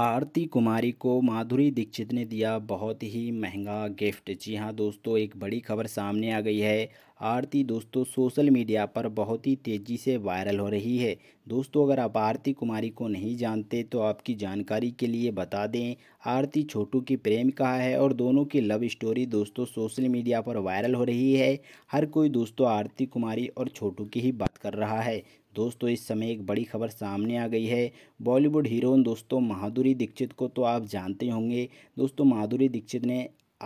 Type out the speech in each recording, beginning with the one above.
आरती कुमारी को माधुरी दीक्षित ने दिया बहुत ही महंगा गिफ्ट जी हाँ दोस्तों एक बड़ी खबर सामने आ गई है आरती दोस्तों सोशल मीडिया पर बहुत ही तेज़ी से वायरल हो रही है दोस्तों अगर आप आरती कुमारी को नहीं जानते तो आपकी जानकारी के लिए बता दें आरती छोटू की प्रेमिका है और दोनों की लव स्टोरी दोस्तों सोशल मीडिया पर वायरल हो रही है हर कोई दोस्तों आरती कुमारी और छोटू की ही बात कर रहा है दोस्तों इस समय एक बड़ी खबर सामने आ गई है बॉलीवुड हीरोइन दोस्तों माधुरी दीक्षित को तो आप जानते होंगे दोस्तों माधुरी दीक्षित ने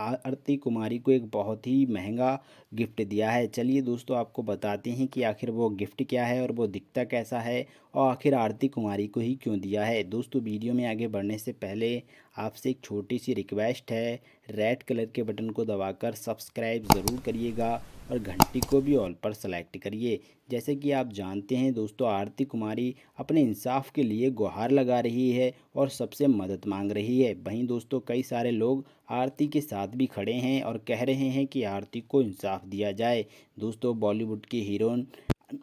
आरती कुमारी को एक बहुत ही महंगा गिफ्ट दिया है चलिए दोस्तों आपको बताते हैं कि आखिर वो गिफ्ट क्या है और वो दिखता कैसा है और आखिर आरती कुमारी को ही क्यों दिया है दोस्तों वीडियो में आगे बढ़ने से पहले आपसे एक छोटी सी रिक्वेस्ट है रेड कलर के बटन को दबाकर सब्सक्राइब ज़रूर करिएगा और घंटी को भी ऑल पर सेलेक्ट करिए जैसे कि आप जानते हैं दोस्तों आरती कुमारी अपने इंसाफ के लिए गुहार लगा रही है और सबसे मदद मांग रही है वहीं दोस्तों कई सारे लोग आरती के साथ साथ भी खड़े हैं और कह रहे हैं कि आरती को इंसाफ दिया जाए दोस्तों बॉलीवुड की हीरोइन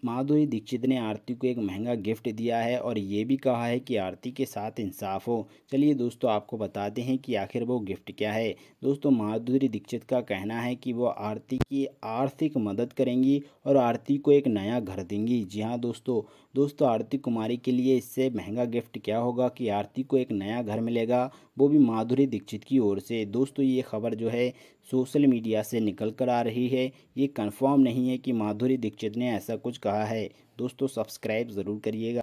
माधुरी दीक्षित ने आरती को एक महंगा गिफ्ट दिया है और ये भी कहा है कि आरती के साथ इंसाफ हो चलिए दोस्तों आपको बताते हैं कि आखिर वो गिफ्ट क्या है दोस्तों माधुरी दीक्षित का कहना है कि वो आरती की आर्थिक मदद करेंगी और आरती को एक नया घर देंगी जी हाँ दोस्तों दोस्तों आरती कुमारी के लिए इससे महंगा गिफ्ट क्या होगा कि आरती को एक नया घर मिलेगा वो भी माधुरी दीक्षित की ओर से दोस्तों ये खबर जो है सोशल मीडिया से निकल कर आ रही है ये कन्फर्म नहीं है कि माधुरी दीक्षित ने ऐसा कुछ कहा है दोस्तों सब्सक्राइब ज़रूर करिएगा